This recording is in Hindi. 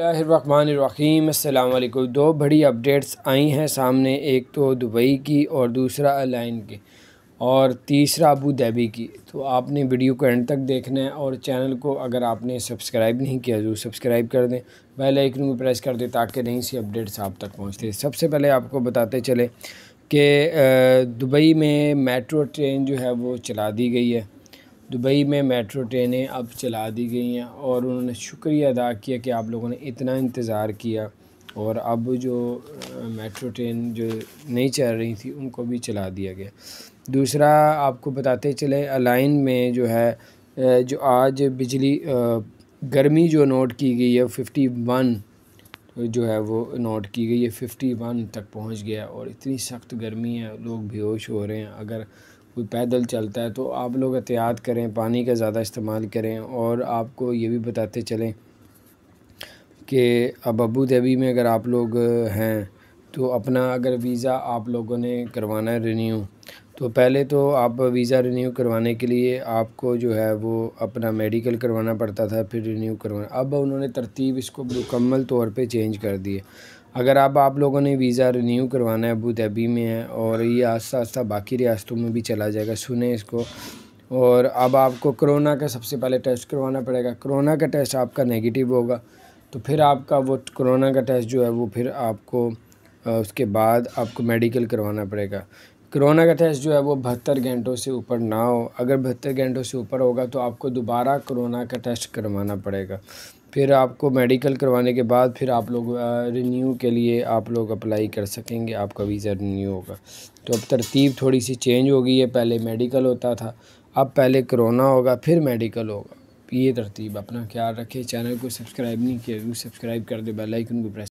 अस्सलाम वालेकुम दो बड़ी अपडेट्स आई हैं सामने एक तो दुबई की और दूसरा अलाइन की और तीसरा अबू धाबी की तो आपने वीडियो को एंड तक देखना है और चैनल को अगर आपने सब्सक्राइब नहीं किया जरूर सब्सक्राइब कर दें बेल आइकन को प्रेस कर दें ताकि नई सी अपडेट्स आप तक पहुँचते सबसे पहले आपको बताते चले कि दुबई में मेट्रो ट्रेन जो है वो चला दी गई है दुबई में मेट्रो ट्रेनें अब चला दी गई हैं और उन्होंने शुक्रिया अदा किया कि आप लोगों ने इतना इंतज़ार किया और अब जो मेट्रो ट्रेन जो नहीं चल रही थी उनको भी चला दिया गया दूसरा आपको बताते चले अलाइन में जो है जो आज बिजली गर्मी जो नोट की गई है फिफ्टी वन जो है वो नोट की गई है फिफ्टी वन तक पहुंच गया और इतनी सख्त गर्मी है लोग बेहोश हो रहे हैं अगर कोई पैदल चलता है तो आप लोग एहतियात करें पानी का ज़्यादा इस्तेमाल करें और आपको ये भी बताते चलें कि अब अबू धाबी में अगर आप लोग हैं तो अपना अगर वीज़ा आप लोगों ने करवाना है रिन्यू तो पहले तो आप वीज़ा रिन्यू करवाने के लिए आपको जो है वो अपना मेडिकल करवाना पड़ता था फिर रिन्यू करवाना अब उन्होंने तरतीब इसको मुकम्मल तौर पे चेंज कर दी है अगर अब आप लोगों ने वीज़ा रिन्यू करवाना है अबू धाबी में है और ये आस्ता आस्ता बाकी रियासतों में भी चला जाएगा सुने इसको और अब आपको कोरोना का सबसे पहले टेस्ट करवाना पड़ेगा कोरोना का टेस्ट आपका नेगेटिव होगा तो फिर आपका वो कोरोना का टेस्ट जो है वो फिर आपको उसके बाद आपको मेडिकल करवाना पड़ेगा कोरोना का टेस्ट जो है वो बहत्तर घंटों से ऊपर ना हो अगर बहत्तर घंटों से ऊपर होगा तो आपको दोबारा कोरोना का टेस्ट करवाना पड़ेगा फिर आपको मेडिकल करवाने के बाद फिर आप लोग रिन्यू के लिए आप लोग अप्लाई कर सकेंगे आपका वीज़ा रिन्यू होगा तो अब तरतीब थोड़ी सी चेंज हो गई है पहले मेडिकल होता था अब पहले करोना होगा फिर मेडिकल होगा ये तरतीब अपना ख्याल रखें चैनल को सब्सक्राइब नहीं किया सब्सक्राइब कर दे बेलाइकन को प्रेस